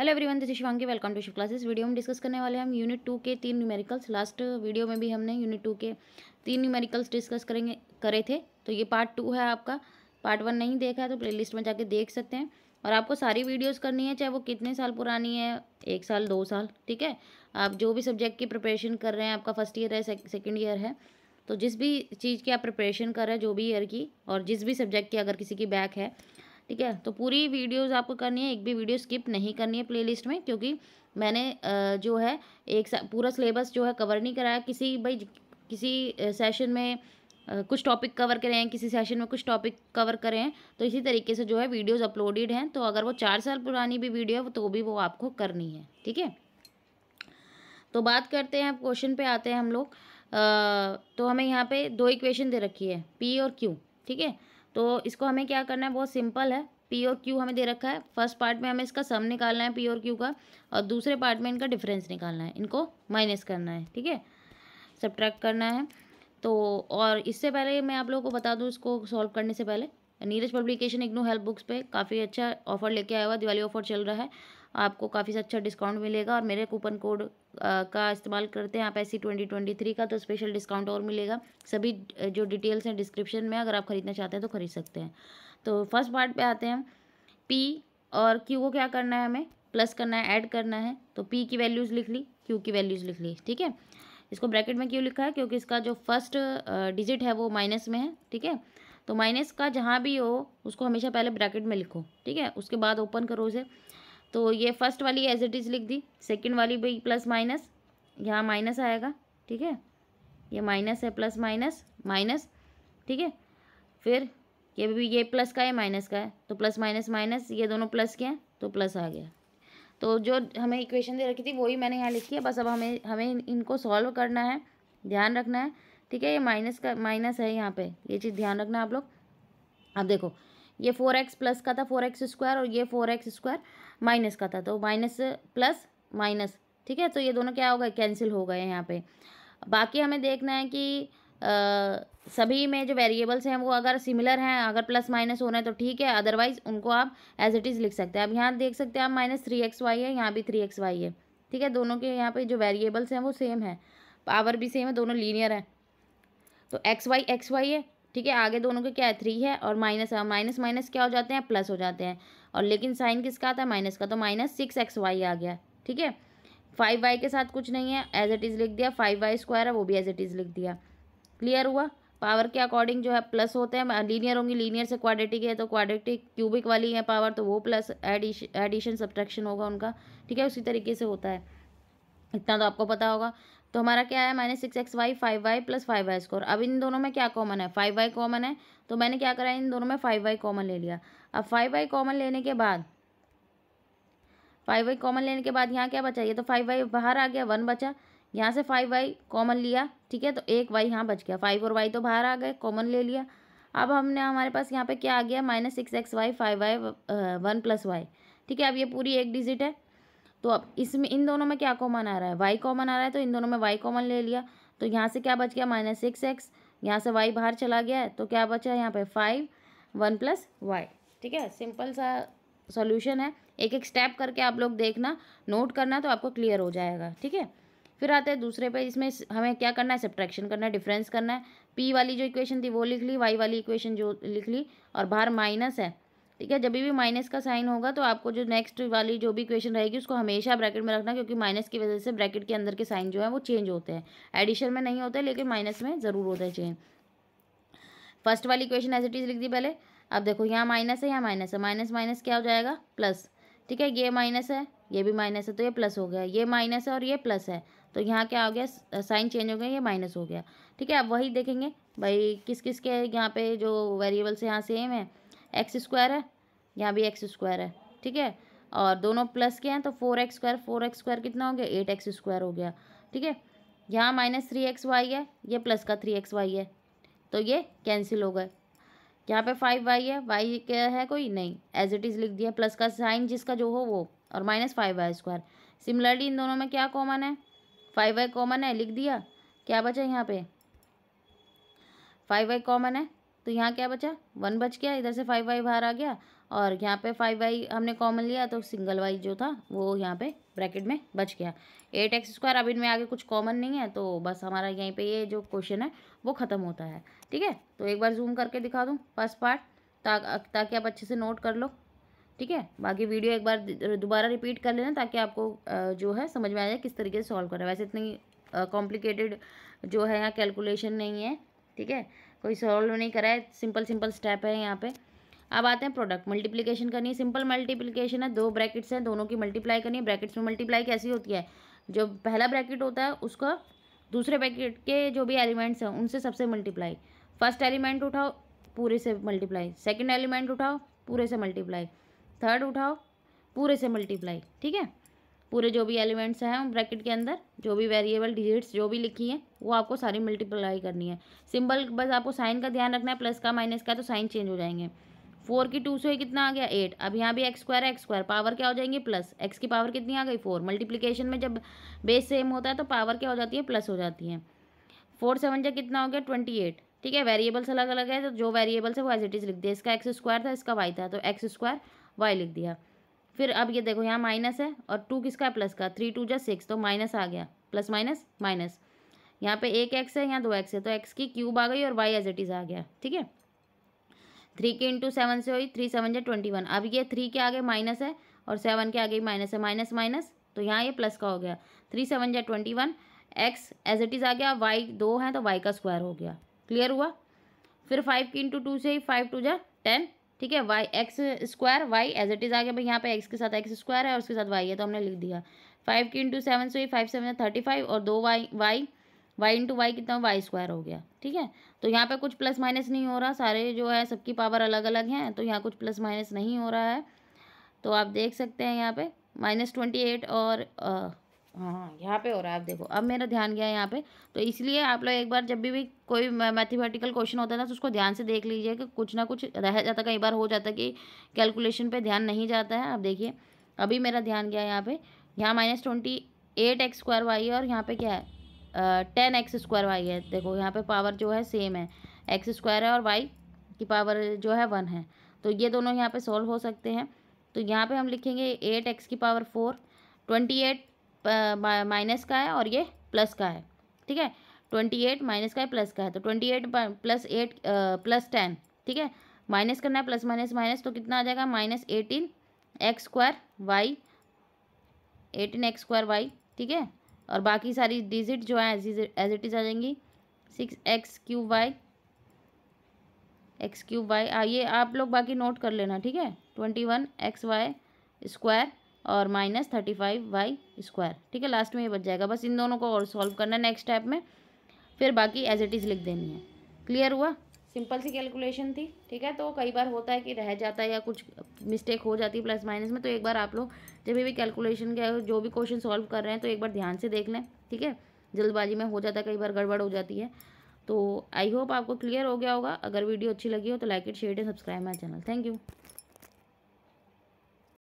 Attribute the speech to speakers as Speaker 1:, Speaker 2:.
Speaker 1: hello everyone this Shivangi welcome to Shiv classes video में discuss करने वाले हम यूनिट टू के तीन न्यूमेरिकल्स लास्ट वीडियो में भी हमने यूनिट टू के तीन न्यूमेरिकल्स डिस्कस करेंगे करे थे तो ये पार्ट टू है आपका पार्ट वन नहीं देखा है तो प्ले में जाके देख सकते हैं और आपको सारी वीडियोज़ करनी है चाहे वो कितने साल पुरानी है एक साल दो साल ठीक है आप जो भी सब्जेक्ट की प्रिपरेशन कर रहे हैं आपका फर्स्ट ईयर है सेकेंड ईयर है तो जिस भी चीज़ की आप प्रिपरेशन कर रहे हैं जो भी ईयर की और जिस भी सब्जेक्ट की अगर किसी की बैक है ठीक है तो पूरी वीडियोस आपको करनी है एक भी वीडियो स्किप नहीं करनी है प्लेलिस्ट में क्योंकि मैंने जो है एक पूरा सिलेबस जो है कवर नहीं कराया किसी भाई किसी सेशन में कुछ टॉपिक कवर करें हैं किसी सेशन में कुछ टॉपिक कवर करें हैं तो इसी तरीके से जो है वीडियोज़ अपलोडेड हैं तो अगर वो चार साल पुरानी भी वीडियो है तो भी वो आपको करनी है ठीक है तो बात करते हैं अब क्वेश्चन पे आते हैं हम लोग तो हमें यहाँ पे दो इक्वेशन दे रखी है पी और क्यू ठीक है तो इसको हमें क्या करना है बहुत सिंपल है पी और क्यू हमें दे रखा है फर्स्ट पार्ट में हमें इसका सम निकालना है पी और क्यू का और दूसरे पार्ट में इनका डिफरेंस निकालना है इनको माइनस करना है ठीक है सब्ट्रैक्ट करना है तो और इससे पहले मैं आप लोगों को बता दूँ इसको सॉल्व करने से पहले Neeraj publication IGNOU help books पे काफ़ी अच्छा ऑफर लेके आया हुआ दिवाली ऑफर चल रहा है आपको काफ़ी अच्छा डिस्काउंट मिलेगा और मेरे कूपन कोड का इस्तेमाल करते हैं आप ऐसी ट्वेंटी ट्वेंटी थ्री का तो स्पेशल डिस्काउंट और मिलेगा सभी जो डिटेल्स हैं डिस्क्रिप्शन में अगर आप ख़रीदना चाहते हैं तो ख़रीद सकते हैं तो फर्स्ट पार्ट पे आते हैं पी और क्यू को क्या करना है हमें प्लस करना है ऐड करना है तो पी की वैल्यूज़ लिख ली क्यू की वैल्यूज़ लिख ली ठीक है इसको ब्रैकेट में क्यों लिखा है क्योंकि इसका जो फर्स्ट डिजिट है वो माइनस में है ठीक है तो माइनस का जहाँ भी हो उसको हमेशा पहले ब्रैकेट में लिखो ठीक है उसके बाद ओपन करो उसे तो ये फर्स्ट वाली एज इट इज़ लिख दी सेकेंड वाली भी प्लस माइनस यहाँ माइनस आएगा ठीक है ये माइनस है प्लस माइनस माइनस ठीक है फिर ये भी ये प्लस का है माइनस का है तो प्लस माइनस माइनस ये दोनों प्लस के हैं तो प्लस आ गया तो जो हमें इक्वेशन दे रखी थी वही मैंने यहाँ लिखी है बस अब हमें हमें इनको सॉल्व करना है ध्यान रखना है ठीक है ये माइनस का माइनस है यहाँ पे ये चीज़ ध्यान रखना आप लोग अब देखो ये फोर एक्स प्लस का था फोर एक्स स्क्वायर और ये फोर एक्स स्क्वायर माइनस का था तो माइनस प्लस माइनस ठीक है तो ये दोनों क्या हो गए कैंसिल हो गए यहाँ पे बाकी हमें देखना है कि आ, सभी में जो वेरिएबल्स हैं वो अगर सिमिलर हैं अगर प्लस माइनस होना है तो ठीक है अदरवाइज उनको आप एज इट इज़ लिख सकते हैं अब यहाँ देख सकते हैं आप माइनस थ्री एक्स वाई है यहाँ भी थ्री एक्स वाई है ठीक है दोनों के यहाँ पे जो वेरिएबल्स हैं वो सेम है पावर भी सेम है दोनों लीनियर तो है तो एक्स वाई एक्स वाई है ठीक है आगे दोनों के क्या है थ्री है और माइनस है माइनस माइनस क्या हो जाते हैं प्लस हो जाते हैं और लेकिन साइन किसका आता है माइनस का तो माइनस सिक्स एक्स वाई आ गया ठीक है फाइव वाई के साथ कुछ नहीं है एज इट इज़ लिख दिया फाइव वाई स्क्वायर है वो भी एज इट इज़ लिख दिया क्लियर हुआ पावर के अकॉर्डिंग जो है प्लस होते हैं लीनियर होंगी लीनियर से क्वाड्रेटिक है तो क्वाड्रेटिक क्यूबिक वाली है पावर तो वो प्लस एडिशन सब्ट्रैक्शन होगा उनका ठीक है उसी तरीके से होता है इतना तो आपको पता होगा तो हमारा क्या है minus six X Y five Y plus five Y score अब इन दोनों में क्या कॉमन है फाइव वाई कॉमन है तो मैंने क्या करा इन दोनों में फाइव वाई कॉमन ले लिया अब फाइव वाई कॉमन लेने के बाद फाइव वाई कॉमन लेने के बाद यहाँ क्या बचा ये तो फाइव वाई बाहर आ गया वन बचा यहाँ से फाइव वाई कॉमन लिया ठीक है तो एक वाई यहाँ बच गया फाइव और वाई तो बाहर आ गए कॉमन ले लिया अब हमने हमारे पास यहाँ पे क्या आ गया minus six X Y five Y one plus Y ठीक है अब ये पूरी एक डिजिट है तो अब इसमें इन दोनों में क्या कॉमन आ रहा है वाई कॉमन आ रहा है तो इन दोनों में वाई कॉमन ले लिया तो यहाँ से क्या बच गया माइनस सिक्स एक्स यहाँ से वाई बाहर चला गया है तो क्या बचा यहाँ पे फाइव वन प्लस वाई ठीक है सिंपल सा सॉल्यूशन है एक एक स्टेप करके आप लोग देखना नोट करना तो आपको क्लियर हो जाएगा ठीक है फिर आते हैं दूसरे पे इसमें हमें क्या करना है सब्ट्रैक्शन करना है डिफरेंस करना है पी वाली जो इक्वेशन थी वो लिख ली वाई वाली इक्वेशन जो लिख ली और बाहर माइनस है ठीक है जब भी माइनस का साइन होगा तो आपको जो नेक्स्ट वाली जो भी क्वेश्चन रहेगी उसको हमेशा ब्रैकेट में रखना क्योंकि माइनस की वजह से ब्रैकेट के अंदर के साइन जो है वो चेंज होते हैं एडिशन में नहीं होते लेकिन माइनस में ज़रूर होते हैं चेंज फर्स्ट वाली क्वेश्चन एज इट इज़ लिख दी पहले अब देखो यहाँ माइनस है यहाँ माइनस है माइनस माइनस क्या हो जाएगा प्लस ठीक है ये माइनस है ये भी माइनस है तो ये प्लस हो गया ये माइनस है और ये प्लस है तो यहाँ क्या हो गया साइन चेंज हो गया ये माइनस हो गया ठीक है अब वही देखेंगे भाई किस किस के यहाँ पे जो वेरिएबल्स यहाँ सेम है एक्स स्क्वायर है यहाँ भी एक्स स्क्वायर है ठीक है और दोनों प्लस के हैं तो four X square four X square कितना हो गया एट एक्स स्क्वायर हो गया ठीक है यहाँ माइनस थ्री एक्स वाई है ये प्लस का थ्री एक्स वाई है तो ये कैंसिल हो गए यहाँ पे फाइव वाई है वाई क्या है कोई नहीं एज इट इज़ लिख दिया प्लस का साइन जिसका जो हो वो और minus five Y square similarly इन दोनों में क्या कॉमन है फाइव वाई कॉमन है लिख दिया क्या बचा यहाँ पे फाइव वाई कॉमन है तो यहाँ क्या बचा वन बच गया इधर से फाइव वाई बाहर आ गया और यहाँ पे फाइव वाई हमने कॉमन लिया तो सिंगल वाई जो था वो यहाँ पे ब्रैकेट में बच गया एट एक्स स्क्वायर अब इनमें आगे कुछ कॉमन नहीं है तो बस हमारा यहीं पे ये जो क्वेश्चन है वो ख़त्म होता है ठीक है तो एक बार जूम करके दिखा दूँ फर्स्ट पार्ट ताकि ताकि आप अच्छे से नोट कर लो ठीक है बाकी वीडियो एक बार दोबारा रिपीट कर लेना ताकि आपको जो है समझ में आ जाए किस तरीके से सॉल्व करें वैसे इतनी कॉम्प्लिकेटेड जो है यहाँ कैलकुलेशन नहीं है ठीक है कोई सॉल्व नहीं करा है सिंपल सिंपल स्टेप है यहाँ पे अब आते हैं प्रोडक्ट मल्टीप्लिकेशन करनी है सिंपल मल्टीप्लिकेशन है दो ब्रैकेट्स हैं दोनों की मल्टीप्लाई करनी है ब्रैकेट्स में मल्टीप्लाई कैसी होती है जो पहला ब्रैकेट होता है उसका दूसरे ब्रैकेट के जो भी एलिमेंट्स हैं उनसे सबसे मल्टीप्लाई फर्स्ट एलिमेंट उठाओ पूरे से मल्टीप्लाई सेकेंड एलिमेंट उठाओ पूरे से मल्टीप्लाई थर्ड उठाओ पूरे से मल्टीप्लाई ठीक है पूरे जो भी एलिमेंट्स हैं ब्रैकेट के अंदर जो भी वेरिएबल डिजिट्स जो भी लिखी है वो आपको सारी मल्टीप्लाई करनी है सिंबल बस आपको साइन का ध्यान रखना है प्लस का माइनस का तो साइन चेंज हो जाएंगे फोर की टू से कितना आ गया एट अब यहाँ भी X square X square power क्या हो जाएंगे प्लस एक्स की पावर कितनी आ गई फोर मल्टीप्लीकेशन में जब बेस सेम होता है तो पावर क्या हो जाती है प्लस हो जाती है फोर सेवन जब कितना हो गया ट्वेंटी एट ठीक है वेरिएबल्स अलग अलग है तो जो वेरिएबल्स है वो एज इट इज़ लिख दिया इसका एक्स स्क्वायर था इसका वाई था तो एक्स स्क्वायर वाई लिख दिया फिर अब ये देखो यहाँ माइनस है और टू किसका है प्लस का थ्री टू जा सिक्स तो माइनस आ गया प्लस माइनस माइनस यहाँ पे एक एक्स है यहाँ दो एक्स है तो एक्स की क्यूब आ गई और वाई एज इट इज़ आ गया ठीक है थ्री के इंटू सेवन से हुई थ्री सेवन जो ट्वेंटी वन अब ये थ्री के आगे माइनस है और सेवन के आगे माइनस है माइनस माइनस तो यहाँ ये प्लस का हो गया थ्री सेवन जो twenty one X as it is आ गया वाई दो है तो वाई का स्क्वायर हो गया क्लियर हुआ फिर फाइव की इंटू टू से ही फाइव टू जा टेन ठीक है Y X square Y as it is आ गया भाई यहाँ पे एक्स के साथ एक्स स्क्वायर है और उसके साथ वाई है तो हमने लिख दिया फाइव की इंटू सेवन सो ही फाइव सेवन थर्टी फाइव और दो y y y into y कितना वाई स्क्वायर हो गया ठीक है तो यहाँ पे कुछ प्लस माइनस नहीं हो रहा सारे जो है सबकी पावर अलग अलग हैं तो यहाँ कुछ प्लस माइनस नहीं हो रहा है तो आप देख सकते हैं यहाँ पे माइनस ट्वेंटी एट और हाँ यहाँ पे हो रहा है आप देखो अब मेरा ध्यान गया है यहाँ पे तो इसलिए आप लोग एक बार जब भी भी कोई मैथमेटिकल क्वेश्चन होता है ना तो उसको ध्यान से देख लीजिए कि कुछ ना कुछ रह जाता कई बार हो जाता कि कैलकुलेशन पे ध्यान नहीं जाता है आप देखिए अभी मेरा ध्यान गया है यहाँ पे यहाँ minus twenty eight x square y है और यहाँ पर क्या है टेन एक्स स्क्वायर वाई है देखो यहाँ पर पावर जो है सेम है एक्स स्क्वायर है और वाई की पावर जो है वन है तो ये दोनों यहाँ पर सॉल्व हो सकते हैं तो यहाँ पर हम लिखेंगे एट एक्स की power four twenty eight minus का है और ये प्लस का है ठीक है ट्वेंटी एट माइनस का है प्लस का है तो twenty eight plus eight plus ten ठीक है माइनस करना है प्लस माइनस माइनस तो कितना आ जाएगा minus eighteen x square y eighteen x square y ठीक है और बाकी सारी डिजिट जो है एज इट इज़ आ जाएंगी six x cube y x cube y आइए आप लोग बाकी नोट कर लेना ठीक है twenty one x y square और minus thirty five Y square ठीक है लास्ट में ये बच जाएगा बस इन दोनों को और सॉल्व करना नेक्स्ट स्टेप में फिर बाकी एज इट इज़ लिख देनी है क्लियर हुआ सिंपल सी कैलकुलेशन थी ठीक है तो कई बार होता है कि रह जाता है या कुछ मिस्टेक हो जाती है प्लस माइनस में तो एक बार आप लोग जब भी कैलकुलेशन के जो भी क्वेश्चन सॉल्व कर रहे हैं तो एक बार ध्यान से देख लें ठीक है जल्दबाजी में हो जाता है कई बार गड़बड़ हो जाती है तो आई होप आपको क्लियर हो गया होगा अगर वीडियो अच्छी लगी हो तो like it share and subscribe my channel thank you